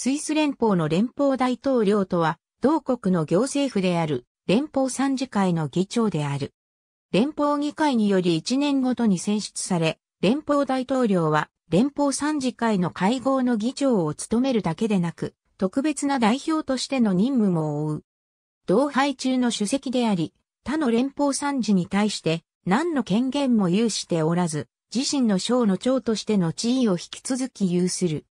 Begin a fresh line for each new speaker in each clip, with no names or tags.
スイス連邦の連邦大統領とは、同国の行政府である、連邦参事会の議長である。連邦議会により1年ごとに選出され、連邦大統領は、連邦参事会の会合の議長を務めるだけでなく、特別な代表としての任務も負う。同配中の主席であり、他の連邦参事に対して、何の権限も有しておらず、自身の省の長としての地位を引き続き有する。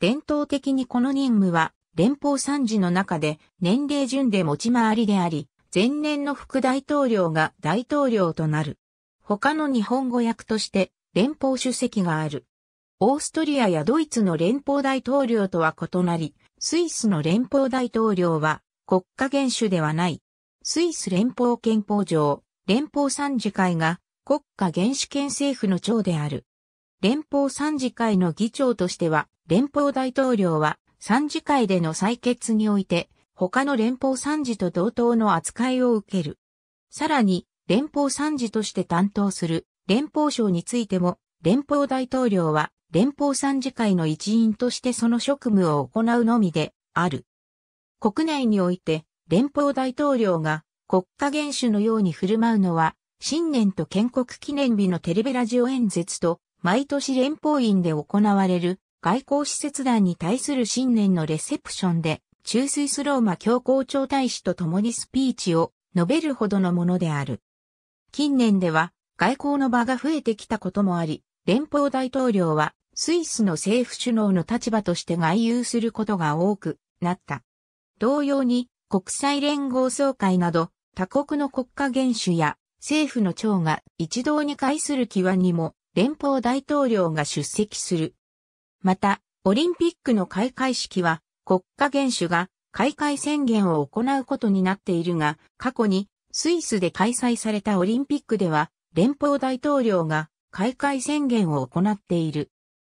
伝統的にこの任務は連邦参事の中で年齢順で持ち回りであり、前年の副大統領が大統領となる。他の日本語訳として連邦主席がある。オーストリアやドイツの連邦大統領とは異なり、スイスの連邦大統領は国家元首ではない。スイス連邦憲法上、連邦参事会が国家元首権政府の長である。連邦参事会の議長としては連邦大統領は参事会での採決において、他の連邦参事と同等の扱いを受ける。さらに、連邦参事として担当する連邦省についても、連邦大統領は連邦参事会の一員としてその職務を行うのみである。国内において、連邦大統領が国家元首のように振る舞うのは、新年と建国記念日のテレビラジオ演説と、毎年連邦院で行われる外交使節団に対する新年のレセプションで、中水スローマ教皇庁大使と共にスピーチを述べるほどのものである。近年では外交の場が増えてきたこともあり、連邦大統領はスイスの政府首脳の立場として外遊することが多くなった。同様に国際連合総会など他国の国家元首や政府の長が一堂に会する際にも連邦大統領が出席する。また、オリンピックの開会式は国家元首が開会宣言を行うことになっているが、過去にスイスで開催されたオリンピックでは連邦大統領が開会宣言を行っている。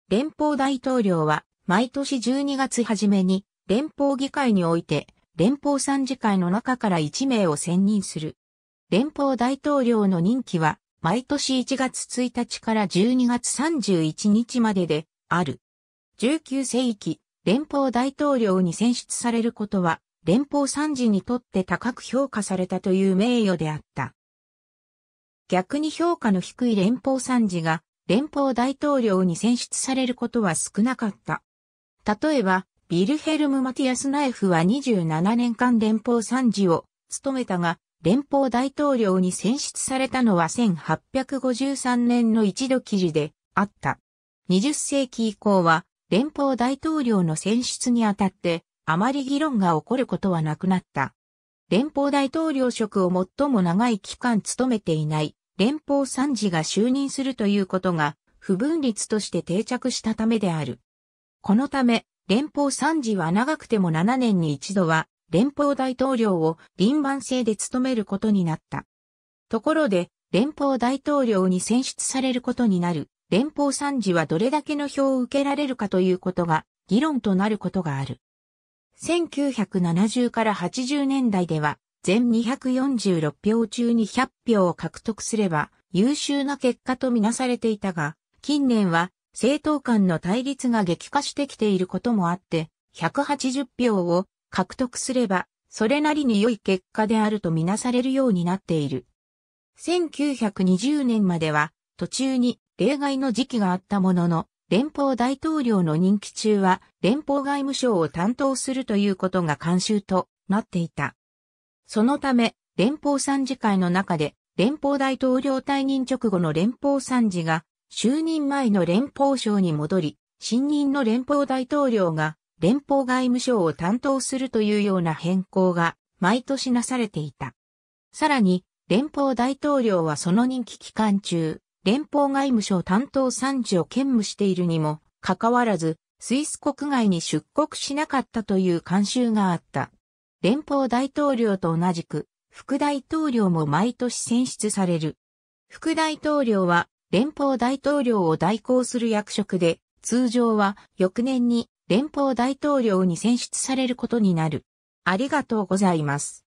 連邦大統領は毎年12月初めに連邦議会において連邦参事会の中から1名を選任する。連邦大統領の任期は毎年1月1日から12月31日までである。19世紀、連邦大統領に選出されることは、連邦参事にとって高く評価されたという名誉であった。逆に評価の低い連邦参事が、連邦大統領に選出されることは少なかった。例えば、ビルヘルム・マティアス・ナエフは27年間連邦参事を務めたが、連邦大統領に選出されたのは1853年の一度記事であった。20世紀以降は連邦大統領の選出にあたって、あまり議論が起こることはなくなった。連邦大統領職を最も長い期間務めていない連邦参事が就任するということが不分立として定着したためである。このため、連邦参事は長くても7年に一度は連邦大統領を輪番制で務めることになった。ところで、連邦大統領に選出されることになる連邦参事はどれだけの票を受けられるかということが議論となることがある。1970から80年代では、全246票中に100票を獲得すれば優秀な結果とみなされていたが、近年は政党間の対立が激化してきていることもあって、180票を獲得すれば、それなりに良い結果であるとみなされるようになっている。1920年までは、途中に例外の時期があったものの、連邦大統領の任期中は連邦外務省を担当するということが慣習となっていた。そのため、連邦参事会の中で、連邦大統領退任直後の連邦参事が、就任前の連邦省に戻り、新任の連邦大統領が連邦外務省を担当するというような変更が毎年なされていた。さらに、連邦大統領はその任期期間中、連邦外務省担当参事を兼務しているにも、かかわらず、スイス国外に出国しなかったという慣習があった。連邦大統領と同じく、副大統領も毎年選出される。副大統領は、連邦大統領を代行する役職で、通常は翌年に連邦大統領に選出されることになる。ありがとうございます。